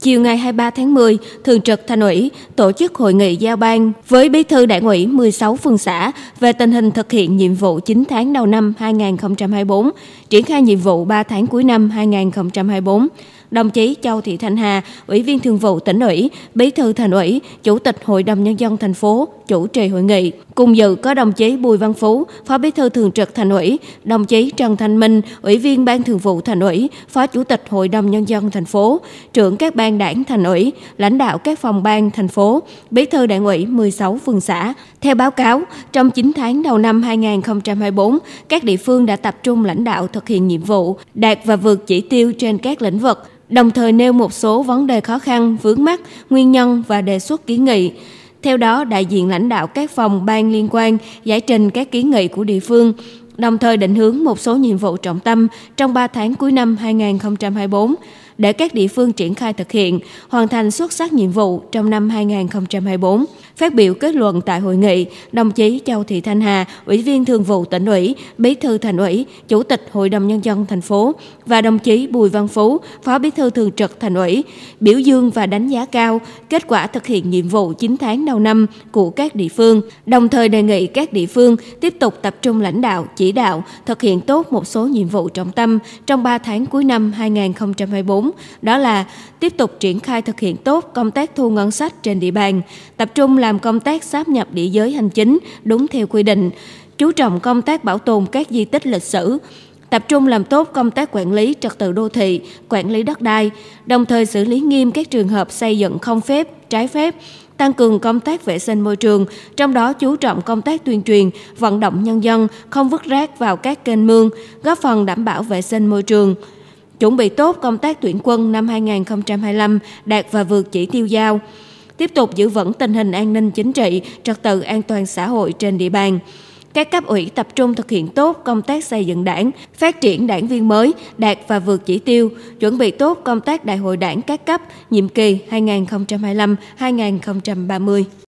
Chiều ngày 23 tháng 10, Thường trực Thành ủy tổ chức hội nghị giao ban với Bí thư Đảng ủy 16 phường xã về tình hình thực hiện nhiệm vụ 9 tháng đầu năm 2024, triển khai nhiệm vụ 3 tháng cuối năm 2024. Đồng chí Châu Thị Thanh Hà, Ủy viên Thường vụ tỉnh ủy, Bí thư Thành ủy, Chủ tịch Hội đồng nhân dân thành phố chủ trì hội nghị. Cùng dự có đồng chí Bùi Văn Phú, Phó Bí thư Thường trực Thành ủy, đồng chí Trần Thanh Minh, Ủy viên Ban Thường vụ Thành ủy, Phó Chủ tịch Hội đồng nhân dân thành phố, trưởng các ban đảng thành ủy, lãnh đạo các phòng ban thành phố, bí thư đảng ủy 16 phường xã. Theo báo cáo, trong 9 tháng đầu năm 2024, các địa phương đã tập trung lãnh đạo thực hiện nhiệm vụ, đạt và vượt chỉ tiêu trên các lĩnh vực, đồng thời nêu một số vấn đề khó khăn, vướng mắc, nguyên nhân và đề xuất kiến nghị. Theo đó, đại diện lãnh đạo các phòng ban liên quan giải trình các kiến nghị của địa phương, đồng thời định hướng một số nhiệm vụ trọng tâm trong 3 tháng cuối năm 2024 để các địa phương triển khai thực hiện, hoàn thành xuất sắc nhiệm vụ trong năm 2024. Phát biểu kết luận tại hội nghị, đồng chí Châu Thị Thanh Hà, Ủy viên Thường vụ Tỉnh ủy, Bí thư Thành ủy, Chủ tịch Hội đồng nhân dân thành phố và đồng chí Bùi Văn Phú, Phó Bí thư Thường trực Thành ủy, biểu dương và đánh giá cao kết quả thực hiện nhiệm vụ 9 tháng đầu năm của các địa phương, đồng thời đề nghị các địa phương tiếp tục tập trung lãnh đạo chỉ chỉ đạo thực hiện tốt một số nhiệm vụ trọng tâm trong 3 tháng cuối năm 2024, đó là tiếp tục triển khai thực hiện tốt công tác thu ngân sách trên địa bàn, tập trung làm công tác sáp nhập địa giới hành chính đúng theo quy định, chú trọng công tác bảo tồn các di tích lịch sử, tập trung làm tốt công tác quản lý trật tự đô thị, quản lý đất đai, đồng thời xử lý nghiêm các trường hợp xây dựng không phép, trái phép, tăng cường công tác vệ sinh môi trường, trong đó chú trọng công tác tuyên truyền, vận động nhân dân không vứt rác vào các kênh mương, góp phần đảm bảo vệ sinh môi trường. Chuẩn bị tốt công tác tuyển quân năm 2025 đạt và vượt chỉ tiêu giao tiếp tục giữ vững tình hình an ninh chính trị, trật tự an toàn xã hội trên địa bàn. Các cấp ủy tập trung thực hiện tốt công tác xây dựng đảng, phát triển đảng viên mới, đạt và vượt chỉ tiêu, chuẩn bị tốt công tác đại hội đảng các cấp nhiệm kỳ 2025-2030.